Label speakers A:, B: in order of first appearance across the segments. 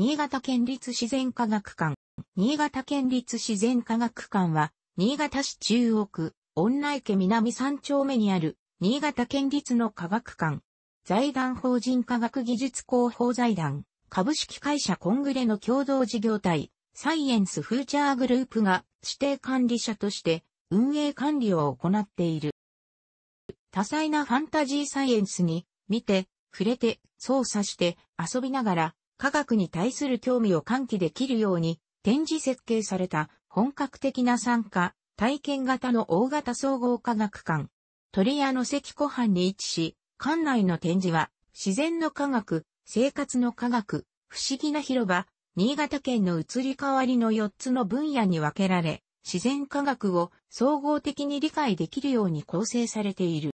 A: 新潟県立自然科学館。新潟県立自然科学館は、新潟市中央区、女池南三丁目にある、新潟県立の科学館。財団法人科学技術広報財団、株式会社コングレの共同事業体、サイエンスフューチャーグループが指定管理者として運営管理を行っている。多彩なファンタジーサイエンスに見て、触れて、操作して、遊びながら科学に対する興味を喚起できるように、展示設計された本格的な参加、体験型の大型総合科学館。鳥屋の関湖畔に位置し、館内の展示は、自然の科学、生活の科学、不思議な広場、新潟県の移り変わりの4つの分野に分けられ、自然科学を総合的に理解できるように構成されている。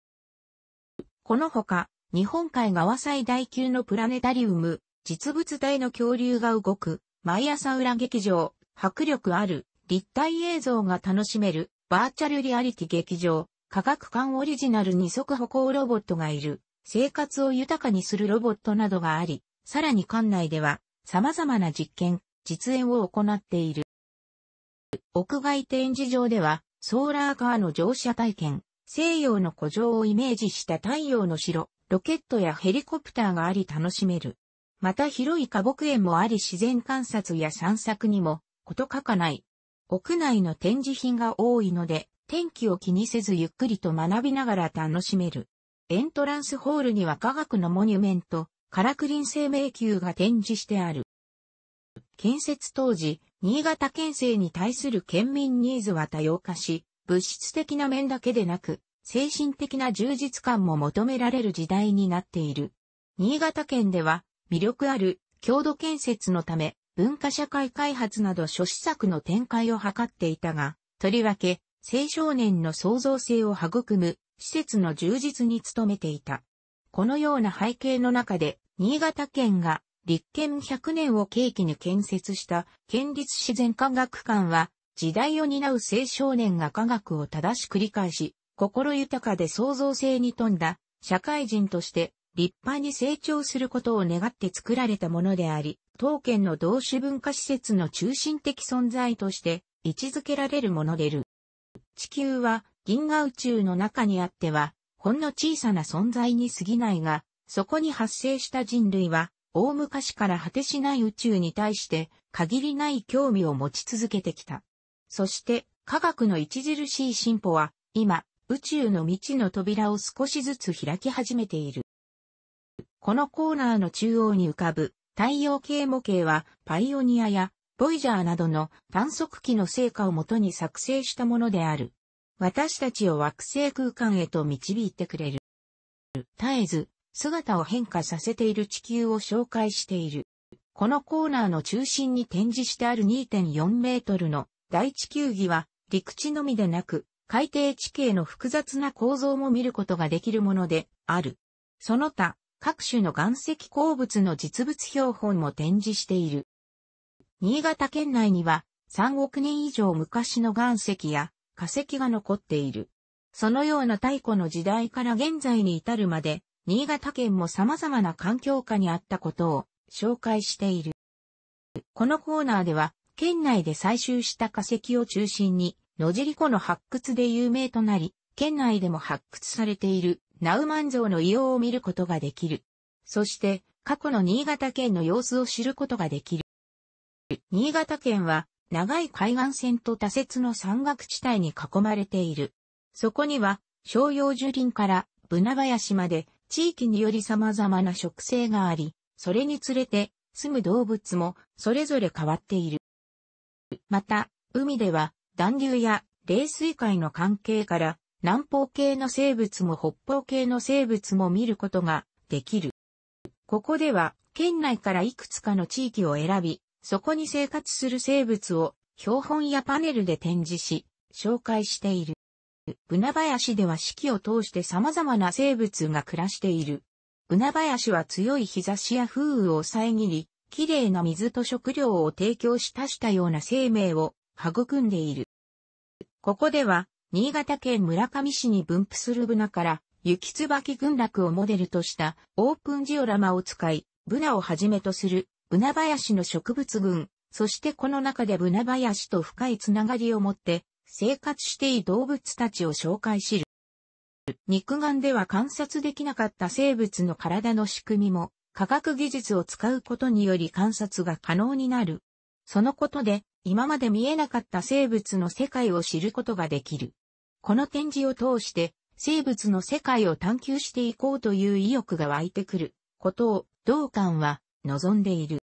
A: このほか、日本海側最大級のプラネタリウム、実物大の恐竜が動く、毎朝裏劇場、迫力ある、立体映像が楽しめる、バーチャルリアリティ劇場、科学館オリジナル二足歩行ロボットがいる、生活を豊かにするロボットなどがあり、さらに館内では、様々な実験、実演を行っている。屋外展示場では、ソーラーカーの乗車体験、西洋の古城をイメージした太陽の城、ロケットやヘリコプターがあり楽しめる。また広い花木園もあり自然観察や散策にもこと書かない。屋内の展示品が多いので、天気を気にせずゆっくりと学びながら楽しめる。エントランスホールには科学のモニュメント、カラクリン生命球が展示してある。建設当時、新潟県政に対する県民ニーズは多様化し、物質的な面だけでなく、精神的な充実感も求められる時代になっている。新潟県では、魅力ある郷土建設のため、文化社会開発など諸施策の展開を図っていたが、とりわけ、青少年の創造性を育む施設の充実に努めていた。このような背景の中で、新潟県が立憲100年を契機に建設した県立自然科学館は、時代を担う青少年が科学を正しく理解し、心豊かで創造性に富んだ社会人として立派に成長することを願って作られたものであり、当県の同種文化施設の中心的存在として位置づけられるものでる。地球は銀河宇宙の中にあっては、ほんの小さな存在に過ぎないが、そこに発生した人類は、大昔から果てしない宇宙に対して限りない興味を持ち続けてきた。そして科学の著しい進歩は今宇宙の未知の扉を少しずつ開き始めている。このコーナーの中央に浮かぶ太陽系模型はパイオニアやボイジャーなどの探測機の成果をもとに作成したものである。私たちを惑星空間へと導いてくれる。絶えず姿を変化させている地球を紹介している。このコーナーの中心に展示してある2.4メートルの大地球儀は陸地のみでなく海底地形の複雑な構造も見ることができるものである。その他、各種の岩石鉱物の実物標本も展示している。新潟県内には3億年以上昔の岩石や化石が残っている。そのような太古の時代から現在に至るまで、新潟県も様々な環境下にあったことを紹介している。このコーナーでは、県内で採集した化石を中心に、野尻湖の発掘で有名となり、県内でも発掘されているナウマン像の異様を見ることができる。そして、過去の新潟県の様子を知ることができる。新潟県は、長い海岸線と多節の山岳地帯に囲まれている。そこには、商用樹林からブナ林まで、地域により様々な植生があり、それにつれて、住む動物も、それぞれ変わっている。また、海では、暖流や冷水海の関係から、南方系の生物も北方系の生物も見ることができる。ここでは、県内からいくつかの地域を選び、そこに生活する生物を標本やパネルで展示し、紹介している。船林では四季を通して様々な生物が暮らしている。船林は強い日差しや風雨を遮り、綺麗な水と食料を提供したしたような生命を育んでいる。ここでは新潟県村上市に分布するブナから、雪椿群落をモデルとしたオープンジオラマを使い、ブナをはじめとするブナ林の植物群、そしてこの中でブナ林と深いつながりを持って生活していい動物たちを紹介しる。肉眼では観察できなかった生物の体の仕組みも科学技術を使うことにより観察が可能になる。そのことで今まで見えなかった生物の世界を知ることができる。この展示を通して生物の世界を探求していこうという意欲が湧いてくることを同館は望んでいる。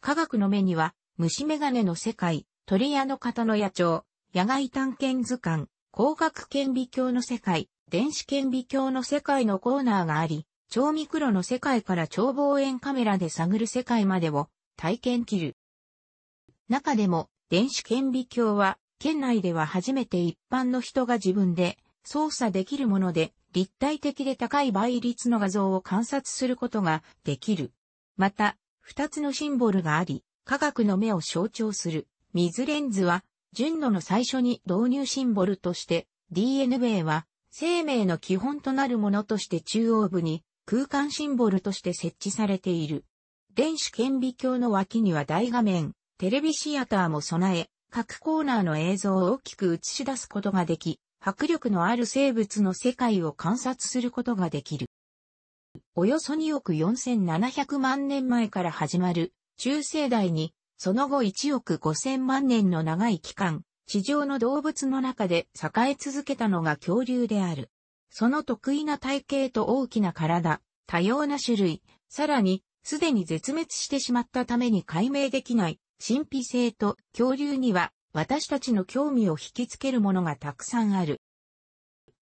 A: 科学の目には虫眼鏡の世界、鳥屋の方の野鳥、野外探検図鑑、光学顕微鏡の世界、電子顕微鏡の世界のコーナーがあり、超ミクロの世界から超望遠カメラで探る世界までを体験切る。中でも電子顕微鏡は県内では初めて一般の人が自分で操作できるもので、立体的で高い倍率の画像を観察することができる。また、二つのシンボルがあり、科学の目を象徴する、水レンズは、純度の最初に導入シンボルとして、DNA は、生命の基本となるものとして中央部に、空間シンボルとして設置されている。電子顕微鏡の脇には大画面、テレビシアターも備え、各コーナーの映像を大きく映し出すことができ、迫力のある生物の世界を観察することができる。およそ2億4700万年前から始まる中世代に、その後1億5000万年の長い期間、地上の動物の中で栄え続けたのが恐竜である。その得意な体型と大きな体、多様な種類、さらに、すでに絶滅してしまったために解明できない神秘性と恐竜には私たちの興味を引きつけるものがたくさんある。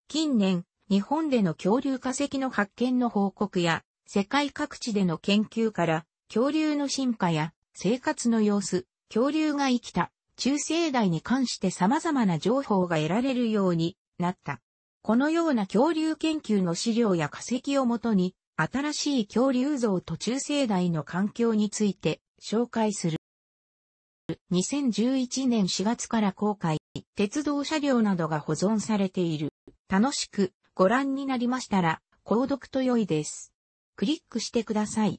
A: 近年、日本での恐竜化石の発見の報告や、世界各地での研究から、恐竜の進化や生活の様子、恐竜が生きた中生代に関して様々な情報が得られるようになった。このような恐竜研究の資料や化石をもとに、新しい恐竜像と中生代の環境について紹介する。2011年4月から公開、鉄道車両などが保存されている。楽しくご覧になりましたら、購読と良いです。クリックしてください。